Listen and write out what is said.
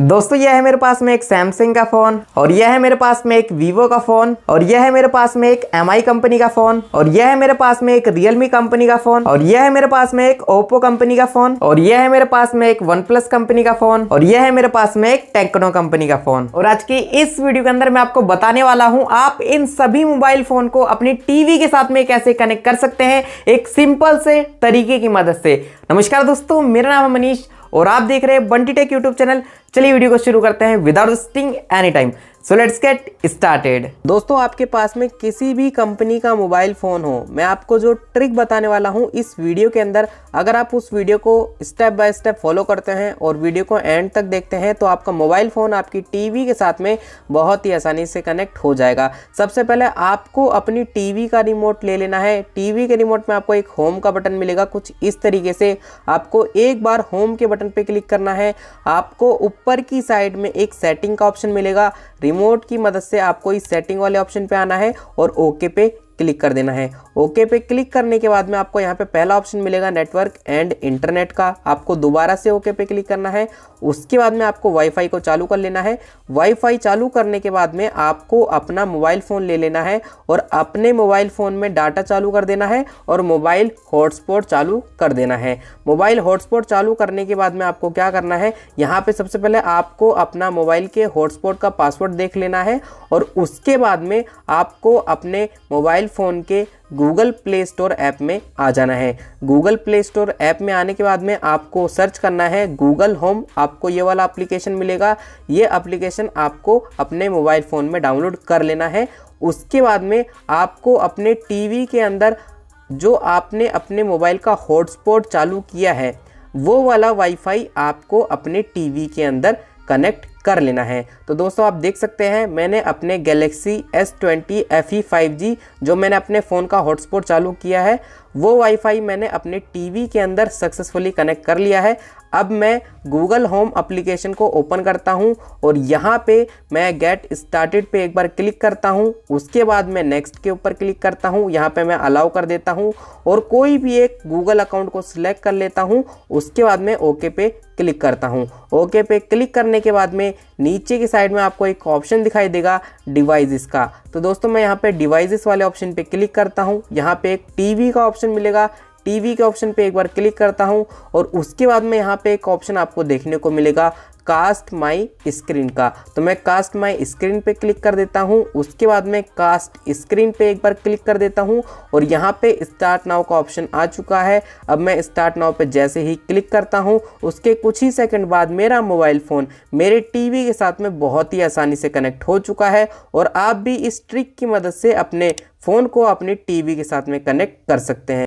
दोस्तों यह है मेरे पास में एक सैमसंग का फ़ोन और यह है मेरे पास में एक वीवो का फ़ोन और यह है मेरे पास में एक एम कंपनी का फ़ोन और यह है मेरे पास में एक रियलमी कंपनी का फ़ोन और यह है मेरे पास में एक ओप्पो कंपनी का फ़ोन और यह है मेरे पास में एक वन प्लस कंपनी का फ़ोन और यह है मेरे पास में एक टेक्नो कंपनी का फ़ोन और आज की इस वीडियो के अंदर मैं आपको बताने वाला हूँ आप इन सभी मोबाइल फ़ोन को अपनी टीवी के साथ में कैसे कनेक्ट कर सकते हैं एक सिंपल से तरीके की मदद से नमस्कार दोस्तों मेरा नाम है मनीष और आप देख रहे हैं बंटी टेक यूट्यूब चैनल चलिए वीडियो को शुरू करते हैं without wasting any time so let's get started दोस्तों आपके पास में किसी भी कंपनी का मोबाइल फ़ोन हो मैं आपको जो ट्रिक बताने वाला हूँ इस वीडियो के अंदर अगर आप उस वीडियो को स्टेप बाय स्टेप फॉलो करते हैं और वीडियो को एंड तक देखते हैं तो आपका मोबाइल फ़ोन आपकी टीवी के साथ में बहुत ही आसानी से कनेक्ट हो जाएगा सबसे पहले आपको अपनी टीवी का रिमोट ले लेना है टीवी के रिमोट में आपको एक होम का बटन मिलेगा कुछ इस तरीके से आपको एक बार होम के बटन पर क्लिक करना है आपको ऊपर ऊपर की साइड में एक सेटिंग का ऑप्शन मिलेगा रिमोट की मदद से आपको इस सेटिंग वाले ऑप्शन पे आना है और ओके पे क्लिक कर देना है ओके पे क्लिक करने के बाद में आपको यहाँ पे पहला ऑप्शन मिलेगा नेटवर्क एंड इंटरनेट का आपको दोबारा से ओके पे क्लिक करना है उसके बाद में आपको वाईफाई को चालू कर लेना है वाईफाई चालू करने के बाद में आपको अपना मोबाइल फ़ोन ले लेना है और अपने मोबाइल फ़ोन में डाटा चालू कर देना है और मोबाइल हॉटस्पॉट चालू कर देना है मोबाइल हॉटस्पॉट चालू करने के बाद में आपको क्या करना है यहाँ पे सबसे पहले आपको अपना मोबाइल के हॉटस्पॉट का पासवर्ड देख लेना है और उसके बाद में आपको अपने मोबाइल मोबाइल फ़ोन के गूगल प्ले स्टोर ऐप में आ जाना है गूगल प्ले स्टोर ऐप में आने के बाद में आपको सर्च करना है गूगल होम आपको ये वाला एप्लीकेशन मिलेगा ये एप्लीकेशन आपको अपने मोबाइल फ़ोन में डाउनलोड कर लेना है उसके बाद में आपको अपने टीवी के अंदर जो आपने अपने मोबाइल का हॉटस्पॉट चालू किया है वो वाला वाईफाई आपको अपने टीवी के अंदर कनेक्ट कर लेना है तो दोस्तों आप देख सकते हैं मैंने अपने Galaxy S twenty F E five G जो मैंने अपने फ़ोन का हॉटस्पॉट चालू किया है वो वाईफाई मैंने अपने टीवी के अंदर सक्सेसफुली कनेक्ट कर लिया है अब मैं गूगल होम अप्लीकेशन को ओपन करता हूं और यहां पे मैं गेट स्टार्टेड पे एक बार क्लिक करता हूं उसके बाद मैं नेक्स्ट के ऊपर क्लिक करता हूं यहां पे मैं अलाउ कर देता हूं और कोई भी एक गूगल अकाउंट को सिलेक्ट कर लेता हूं उसके बाद मैं ओके पे क्लिक करता हूं ओके पे क्लिक करने के बाद में में नीचे की साइड में आपको एक ऑप्शन दिखाई देगा डिवाइसेस का तो दोस्तों मैं यहाँ पे डिवाइसेस वाले ऑप्शन पे क्लिक करता हूँ यहाँ पे एक टीवी का ऑप्शन मिलेगा टीवी के ऑप्शन पे एक बार क्लिक करता हूँ और उसके बाद में यहाँ पे एक ऑप्शन आपको देखने को मिलेगा कास्ट माई स्क्रीन का तो मैं कास्ट माई स्क्रीन पे क्लिक कर देता हूँ उसके बाद मैं कास्ट स्क्रीन पे एक बार क्लिक कर देता हूँ और यहाँ पे स्टार्ट नाव का ऑप्शन आ चुका है अब मैं स्टार्ट नाव पे जैसे ही क्लिक करता हूँ उसके कुछ ही सेकंड बाद मेरा मोबाइल फ़ोन मेरे टीवी के साथ में बहुत ही आसानी से कनेक्ट हो चुका है और आप भी इस ट्रिक की मदद से अपने फ़ोन को अपने टीवी के साथ में कनेक्ट कर सकते हैं